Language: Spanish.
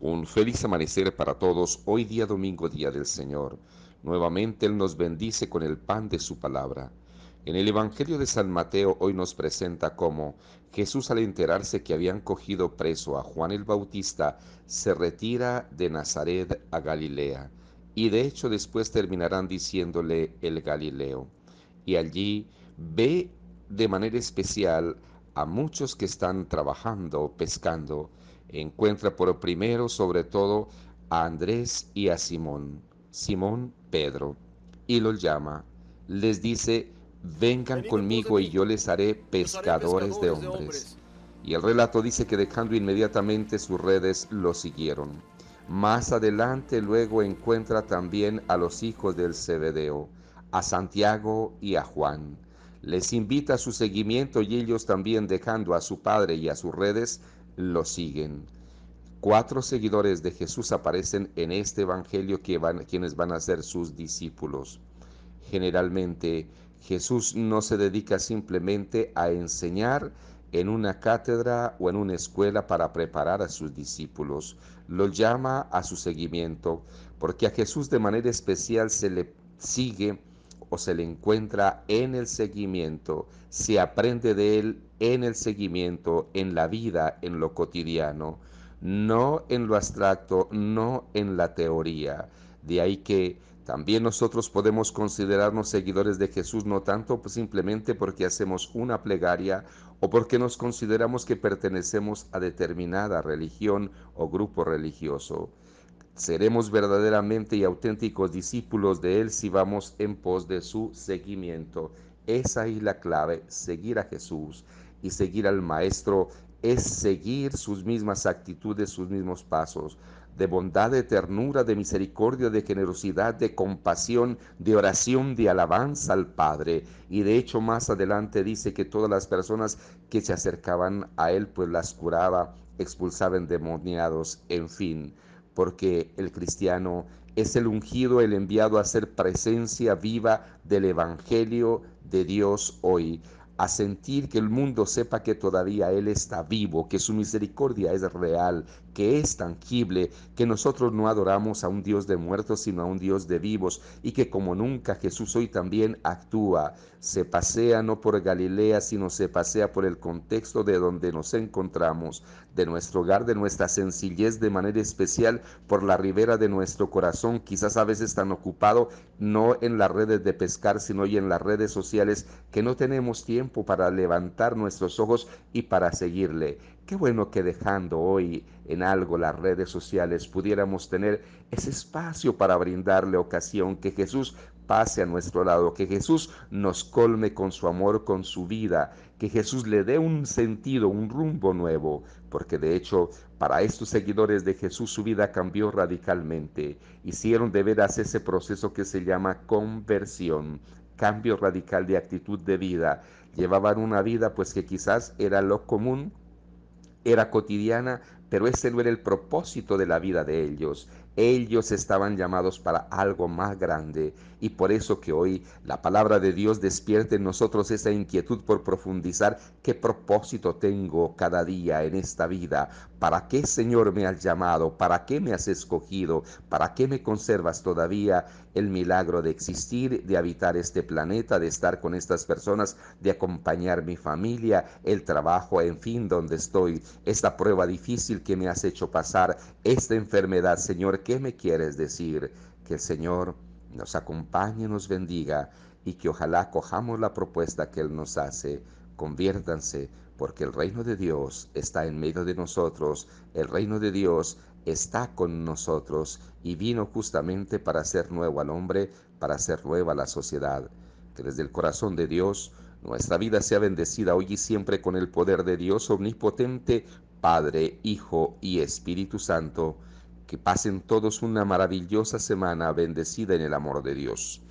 Un feliz amanecer para todos. Hoy día domingo, día del Señor. Nuevamente Él nos bendice con el pan de su palabra. En el Evangelio de San Mateo hoy nos presenta cómo Jesús al enterarse que habían cogido preso a Juan el Bautista, se retira de Nazaret a Galilea. Y de hecho después terminarán diciéndole el Galileo. Y allí ve de manera especial a muchos que están trabajando, pescando, encuentra por primero sobre todo a Andrés y a Simón, Simón Pedro, y los llama, les dice, vengan conmigo y yo les haré pescadores de hombres. Y el relato dice que dejando inmediatamente sus redes lo siguieron. Más adelante luego encuentra también a los hijos del Cebedeo, a Santiago y a Juan. Les invita a su seguimiento y ellos también dejando a su padre y a sus redes lo siguen. Cuatro seguidores de Jesús aparecen en este Evangelio que van, quienes van a ser sus discípulos. Generalmente, Jesús no se dedica simplemente a enseñar en una cátedra o en una escuela para preparar a sus discípulos. Lo llama a su seguimiento, porque a Jesús de manera especial se le sigue o se le encuentra en el seguimiento, se aprende de él en el seguimiento, en la vida, en lo cotidiano, no en lo abstracto, no en la teoría. De ahí que también nosotros podemos considerarnos seguidores de Jesús no tanto pues, simplemente porque hacemos una plegaria o porque nos consideramos que pertenecemos a determinada religión o grupo religioso. Seremos verdaderamente y auténticos discípulos de Él si vamos en pos de su seguimiento. Esa es la clave, seguir a Jesús y seguir al Maestro es seguir sus mismas actitudes, sus mismos pasos, de bondad, de ternura, de misericordia, de generosidad, de compasión, de oración, de alabanza al Padre. Y de hecho más adelante dice que todas las personas que se acercaban a Él, pues las curaba, expulsaba endemoniados, en fin, porque el cristiano es el ungido, el enviado a ser presencia viva del Evangelio de Dios hoy a sentir que el mundo sepa que todavía Él está vivo, que su misericordia es real, que es tangible, que nosotros no adoramos a un Dios de muertos, sino a un Dios de vivos, y que como nunca Jesús hoy también actúa, se pasea no por Galilea, sino se pasea por el contexto de donde nos encontramos, de nuestro hogar, de nuestra sencillez de manera especial, por la ribera de nuestro corazón, quizás a veces tan ocupado, no en las redes de pescar, sino hoy en las redes sociales, que no tenemos tiempo para levantar nuestros ojos y para seguirle. Qué bueno que dejando hoy en algo las redes sociales pudiéramos tener ese espacio para brindarle ocasión que Jesús pase a nuestro lado, que Jesús nos colme con su amor, con su vida, que Jesús le dé un sentido, un rumbo nuevo, porque de hecho para estos seguidores de Jesús su vida cambió radicalmente. Hicieron de veras ese proceso que se llama conversión cambio radical de actitud de vida. Llevaban una vida pues que quizás era lo común, era cotidiana, pero ese no era el propósito de la vida de ellos. Ellos estaban llamados para algo más grande y por eso que hoy la palabra de Dios despierte en nosotros esa inquietud por profundizar qué propósito tengo cada día en esta vida, para qué Señor me has llamado, para qué me has escogido, para qué me conservas todavía el milagro de existir, de habitar este planeta, de estar con estas personas, de acompañar mi familia, el trabajo, en fin, donde estoy, esta prueba difícil que me has hecho pasar esta enfermedad, Señor, ¿qué me quieres decir? Que el Señor nos acompañe, nos bendiga y que ojalá cojamos la propuesta que Él nos hace. Conviértanse, porque el reino de Dios está en medio de nosotros, el reino de Dios está con nosotros y vino justamente para hacer nuevo al hombre, para hacer nueva la sociedad. Que desde el corazón de Dios nuestra vida sea bendecida hoy y siempre con el poder de Dios omnipotente, Padre, Hijo y Espíritu Santo, que pasen todos una maravillosa semana bendecida en el amor de Dios.